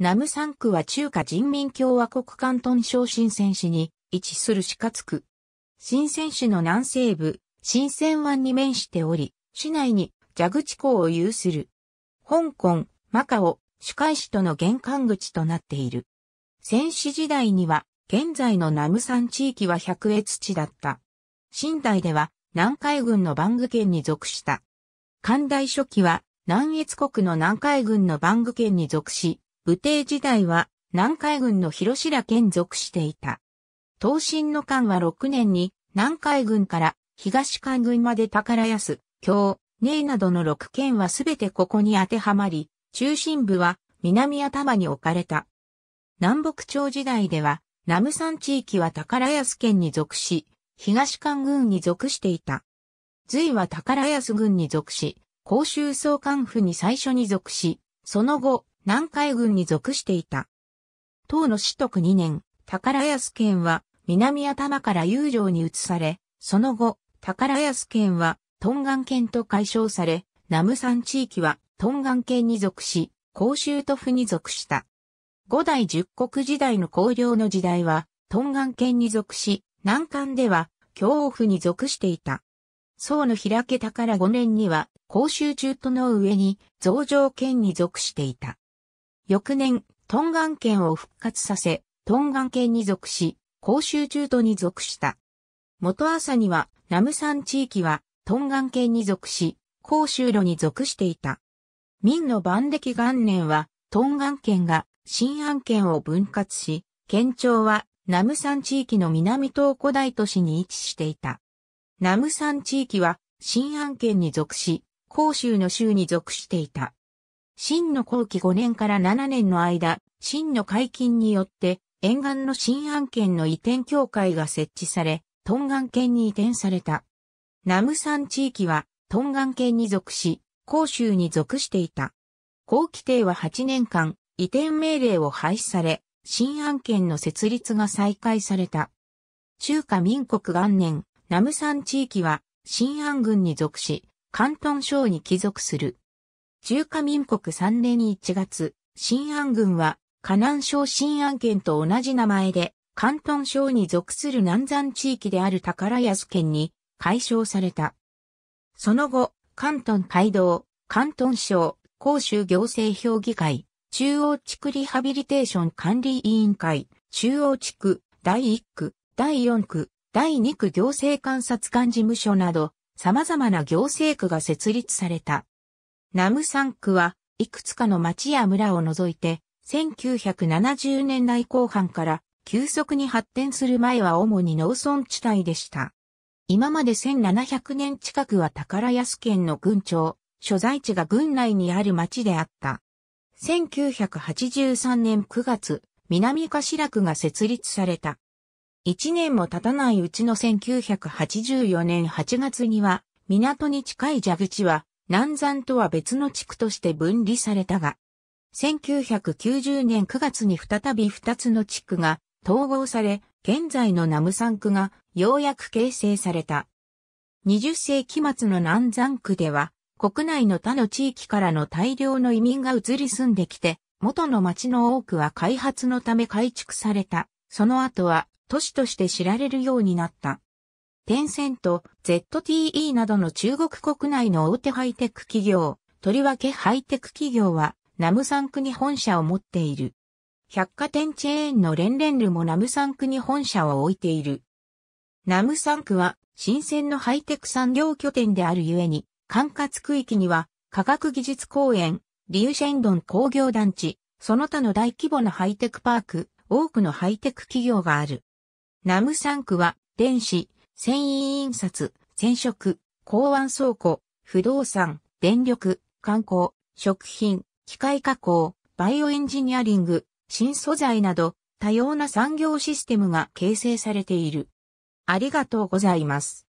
ナムサン区は中華人民共和国関東省新セ市に位置する四活区。新セ市の南西部、新鮮湾に面しており、市内に蛇口港を有する。香港、マカオ、主海市との玄関口となっている。戦死時代には、現在のナムサン地域は百越地だった。新代では、南海軍の番具県に属した。寛大初期は、南越国の南海軍の番具県に属し、武帝時代は南海軍の広白県属していた。東進の間は6年に南海軍から東海軍まで宝安、京、寧などの6県はすべてここに当てはまり、中心部は南頭に置かれた。南北朝時代では、南山地域は宝安県に属し、東関軍に属していた。隋は宝安軍に属し、甲州総監府に最初に属し、その後、南海軍に属していた。当の死徳2年、宝安県は南頭から遊城に移され、その後、宝安県は東岸県と解消され、南無山地域は東岸県に属し、甲州都府に属した。五代十国時代の高領の時代は、東岸県に属し、南関では、京王府に属していた。宋の開けたから5年には、甲州中都の上に、増上県に属していた。翌年、トンガン県を復活させ、トンガン県に属し、甲州中都に属した。元朝には、ナム山地域は、トンガン県に属し、甲州路に属していた。明の万歴元年は、トンガン県が、新安県を分割し、県庁は、ナム山地域の南東古代都市に位置していた。ナム山地域は、新安県に属し、甲州の州に属していた。真の後期5年から7年の間、真の解禁によって、沿岸の新案県の移転協会が設置され、東岸県に移転された。南無山地域は、東岸県に属し、広州に属していた。後期帝は8年間、移転命令を廃止され、新案県の設立が再開された。中華民国元年、南無山地域は、新安郡に属し、関東省に帰属する。中華民国3年1月、新安郡は、河南省新安県と同じ名前で、関東省に属する南山地域である宝安県に解消された。その後、関東街道、関東省、広州行政評議会、中央地区リハビリテーション管理委員会、中央地区、第1区、第4区、第2区行政監察官事務所など、様々な行政区が設立された。ナムサンクは、いくつかの町や村を除いて、1970年代後半から急速に発展する前は主に農村地帯でした。今まで1700年近くは宝安県の郡庁、所在地が郡内にある町であった。1983年9月、南頭区が設立された。1年も経たないうちの1984年8月には、港に近い蛇口は南山とは別の地区として分離されたが、1990年9月に再び2つの地区が統合され、現在の南山区がようやく形成された。20世紀末の南山区では、国内の他の地域からの大量の移民が移り住んできて、元の町の多くは開発のため改築された。その後は都市として知られるようになった。テンセント、ZTE などの中国国内の大手ハイテク企業、とりわけハイテク企業は、ナムサンクに本社を持っている。百貨店チェーンのレンレンルもナムサンクに本社を置いている。ナムサンクは、新鮮のハイテク産業拠点であるゆえに、管轄区域には、科学技術公園、リューシェンドン工業団地、その他の大規模なハイテクパーク、多くのハイテク企業がある。ナムサンクは、電子、繊維印刷、染色、港湾倉庫、不動産、電力、観光、食品、機械加工、バイオエンジニアリング、新素材など多様な産業システムが形成されている。ありがとうございます。